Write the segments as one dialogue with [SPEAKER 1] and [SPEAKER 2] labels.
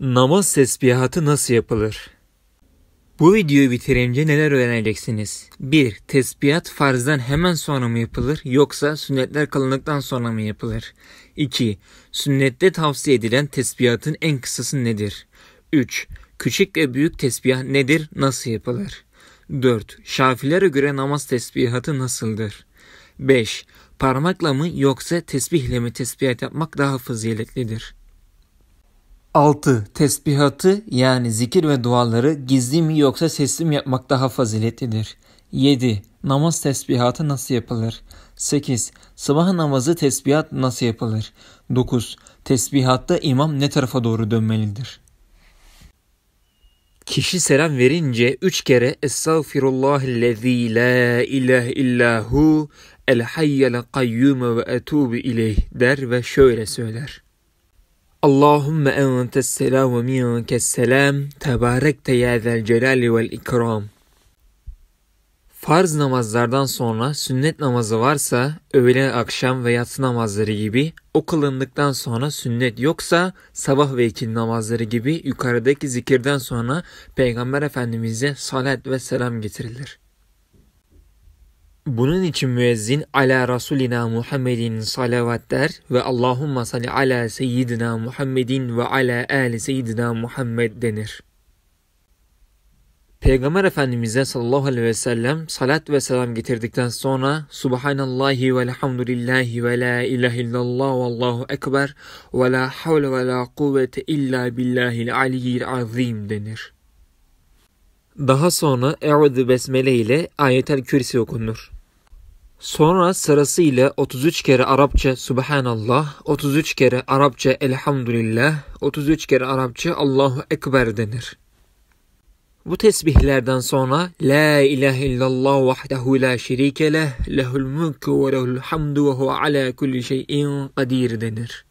[SPEAKER 1] Namaz tesbihatı nasıl yapılır? Bu videoyu bitirince neler öğreneceksiniz? 1. Tesbihat farzdan hemen sonra mı yapılır yoksa sünnetler kalındıktan sonra mı yapılır? 2. Sünnette tavsiye edilen tesbihatın en kısası nedir? 3. Küçük ve büyük tesbih nedir, nasıl yapılır? 4. Şafilere göre namaz tesbihatı nasıldır? 5. Parmakla mı yoksa tesbihle mi tesbihat yapmak daha faziletlidir? 6. Tesbihatı yani zikir ve duaları gizli mi yoksa sesli mi yapmak daha faziletlidir? 7. Namaz tesbihatı nasıl yapılır? 8. Sabah namazı tesbihat nasıl yapılır? 9. Tesbihatta imam ne tarafa doğru dönmelidir? Kişi selam verince üç kere Estağfirullahillezî la ilahe illahu el hayyel kayyum ve etûbü ileyh der ve şöyle söyler. Allahümme entes selam ve minkes selam. Tebarekte ya zel celali vel ikram. Farz namazlardan sonra sünnet namazı varsa öğle, akşam ve yatsı namazları gibi o kılındıktan sonra sünnet yoksa sabah ve ikindi namazları gibi yukarıdaki zikirden sonra Peygamber Efendimiz'e salat ve selam getirilir. Bunun için müezzin ala rasulina Muhammedin salavat der ve Allahumma salli ala seyyidina Muhammedin ve ala ali seyyidina Muhammed denir. Peygamber Efendimiz'e sallallahu aleyhi ve sellem salat ve selam getirdikten sonra Subhanallahi ve elhamdülillahi ve la ilahe illallah ve allahu ekber ve la havle ve la kuvvete illa billahil aliyyil azim denir. Daha sonra Eûzü Besmele ile ayetel kürsi okunur. Sonra sırasıyla 33 kere Arapça Subhanallah, 33 kere Arapça Elhamdülillah, 33 kere Arapça Allahu Ekber denir. Bu tesbihlerden sonra La ilahe illallah vahdehu la şerike leh, lehul mülkü ve lehul hamdu ve huve ala kulli şeyin kadir denir.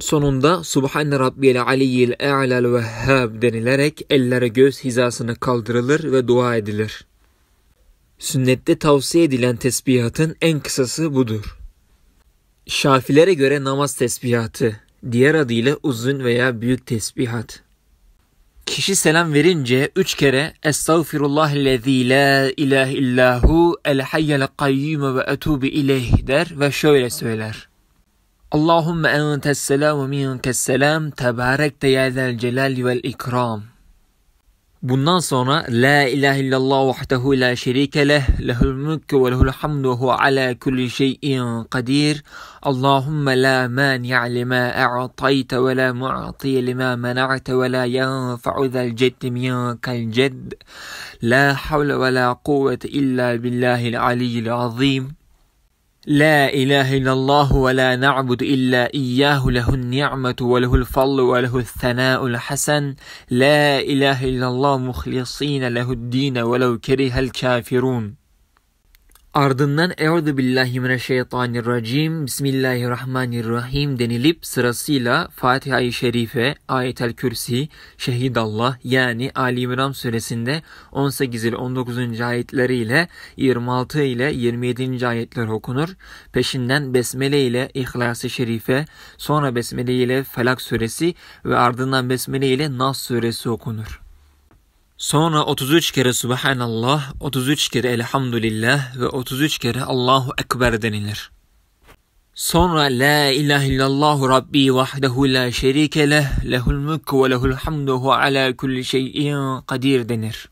[SPEAKER 1] Sonunda Subhan Rabbiyel Aliyyil E'lel Vehhab denilerek ellere göz hizasını kaldırılır ve dua edilir. Sünnette tavsiye edilen tesbihatın en kısası budur. Şafilere göre namaz tesbihatı, diğer adıyla uzun veya büyük tesbihat. Kişi selam verince üç kere Estağfirullah lezî la ilahe illahu el hayyel kayyume ve etubi ileyh der ve şöyle söyler. Allahümme entes selam ve minkes selam tebarek de ya zel celal vel ikram. Bundan sonra La ilahe illallah vahdehu la şerike leh lehul mülk ve lehul hamdu ve ala kulli şeyin kadir Allahümme la mani'a lima a'tayte ve la mu'atiye lima mena'te ve la yanfa'u zel ceddi minkel cedd La havle ve la kuvvete illa billahil aliyyil azim لا إله إلا الله ولا نعبد إلا إياه له النعمة وله الفضل وله الثناء الحسن لا إله إلا الله مخلصين له الدين ولو كره الكافرون Ardından Euzu billahi mineşşeytanirracim Bismillahirrahmanirrahim denilip sırasıyla Fatiha-i Şerife, Ayetel Kürsi, Şehidallah yani Ali İmran suresinde 18 ile 19. ayetleri ile 26 ile 27. ayetler okunur. Peşinden Besmele ile İhlas-ı Şerife, sonra Besmele ile Felak suresi ve ardından Besmele ile Nas suresi okunur. Sonra 33 kere Subhanallah, 33 kere Elhamdülillah ve 33 kere Allahu Ekber denilir. Sonra La ilahe illallah Rabbi vahdehu la şerike leh, lehul mülk ve lehul hamduhu ala kulli şeyin kadir denir.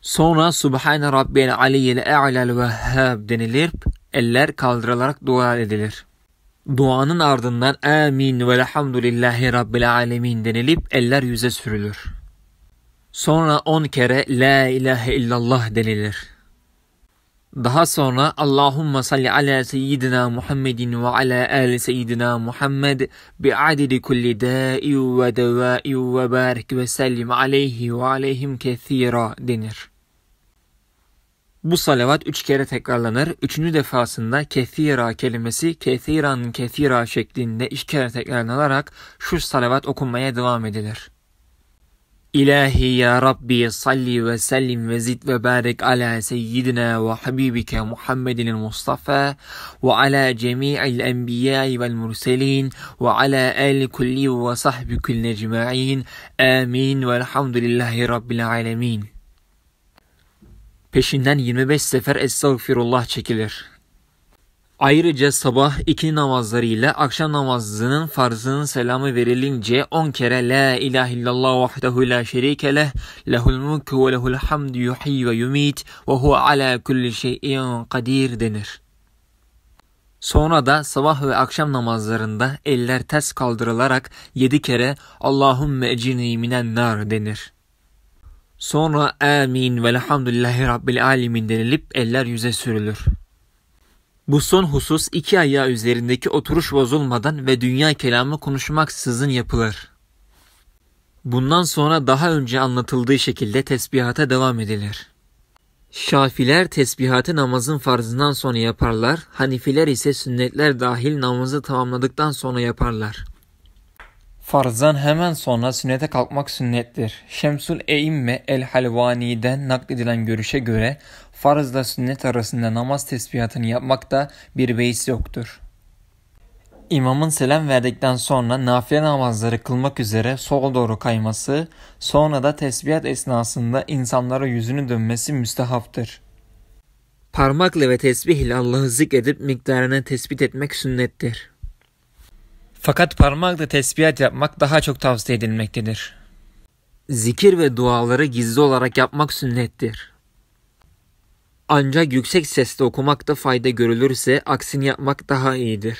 [SPEAKER 1] Sonra Subhan Rabbiyel Aliyyel E'lel Vehhab denilir, eller kaldırılarak dua edilir. Duanın ardından amin ve elhamdülillahi rabbil alemin denilip eller yüze sürülür. Sonra on kere La ilahe illallah denilir. Daha sonra Allahumma salli ala seyyidina Muhammedin ve ala ali seyyidina Muhammed bi adedi kulli da'i ve devai ve barik ve sellim aleyhi ve aleyhim kethira denir. Bu salavat üç kere tekrarlanır. Üçüncü defasında kethira kelimesi kethiran kethira şeklinde iki kere tekrarlanarak şu salavat okunmaya devam edilir. İlahi ya Rabbi salli ve sellim ve zid ve barek ala seyyidina ve habibike Muhammedin Mustafa ve ala cemi'il enbiyai vel murselin ve ala el kulli ve sahbi kulli ecma'in amin Ve velhamdülillahi rabbil alemin. Peşinden 25 sefer estağfirullah çekilir. Ayrıca sabah iki namazları ile akşam namazının farzının selamı verilince on kere La ilahe illallah vahdehu la şerike leh lehul mulku ve lehul hamdu yuhyi ve yumit ve huve ala kulli şeyin kadir denir. Sonra da sabah ve akşam namazlarında eller ters kaldırılarak yedi kere Allahümme ecini minen nar denir. Sonra amin velhamdülillahi rabbil alemin denilip eller yüze sürülür. Bu son husus iki ayağı üzerindeki oturuş bozulmadan ve dünya kelamı konuşmaksızın yapılır. Bundan sonra daha önce anlatıldığı şekilde tesbihata devam edilir. Şafiler tesbihatı namazın farzından sonra yaparlar, Hanifiler ise sünnetler dahil namazı tamamladıktan sonra yaparlar. Farzdan hemen sonra sünnete kalkmak sünnettir. Şemsul Eimme el-Halvani'den nakledilen görüşe göre farzla sünnet arasında namaz tesbihatını yapmakta bir beis yoktur. İmamın selam verdikten sonra nafile namazları kılmak üzere sol doğru kayması, sonra da tesbihat esnasında insanlara yüzünü dönmesi müstehaptır. Parmakla ve tesbih ile Allah'ı zikredip miktarını tespit etmek sünnettir. Fakat parmakla tesbihat yapmak daha çok tavsiye edilmektedir. Zikir ve duaları gizli olarak yapmak sünnettir. Ancak yüksek sesle okumakta fayda görülürse aksini yapmak daha iyidir.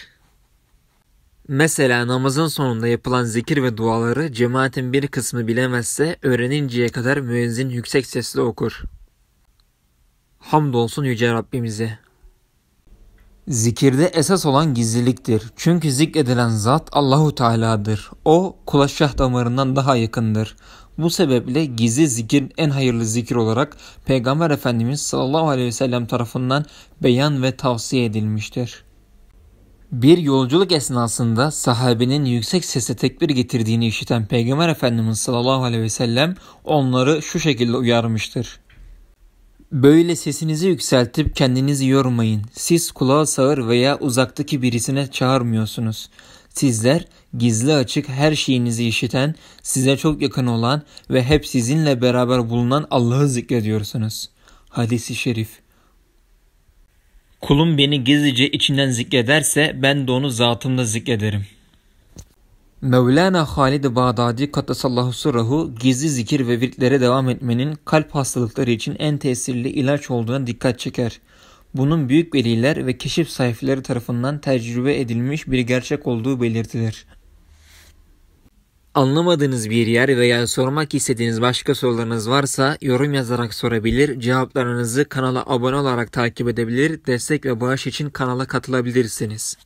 [SPEAKER 1] Mesela namazın sonunda yapılan zikir ve duaları cemaatin bir kısmı bilemezse öğreninceye kadar müezzin yüksek sesle okur. Hamdolsun Yüce Rabbimize. Zikirde esas olan gizliliktir. Çünkü zikredilen zat Allahu Teala'dır. O kula damarından daha yakındır. Bu sebeple gizli zikir en hayırlı zikir olarak Peygamber Efendimiz sallallahu aleyhi ve sellem tarafından beyan ve tavsiye edilmiştir. Bir yolculuk esnasında sahabenin yüksek sesle tekbir getirdiğini işiten Peygamber Efendimiz sallallahu aleyhi ve sellem onları şu şekilde uyarmıştır. Böyle sesinizi yükseltip kendinizi yormayın. Siz kulağa sağır veya uzaktaki birisine çağırmıyorsunuz. Sizler gizli açık her şeyinizi işiten, size çok yakın olan ve hep sizinle beraber bulunan Allah'ı zikrediyorsunuz. Hadis-i Şerif Kulum beni gizlice içinden zikrederse ben de onu zatımda zikrederim. Mevlana Halid Bağdadi Kaddesallahu Sırrahu gizli zikir ve virtlere devam etmenin kalp hastalıkları için en tesirli ilaç olduğuna dikkat çeker. Bunun büyük veliler ve keşif sayfaları tarafından tecrübe edilmiş bir gerçek olduğu belirtilir. Anlamadığınız bir yer veya sormak istediğiniz başka sorularınız varsa yorum yazarak sorabilir, cevaplarınızı kanala abone olarak takip edebilir, destek ve bağış için kanala katılabilirsiniz.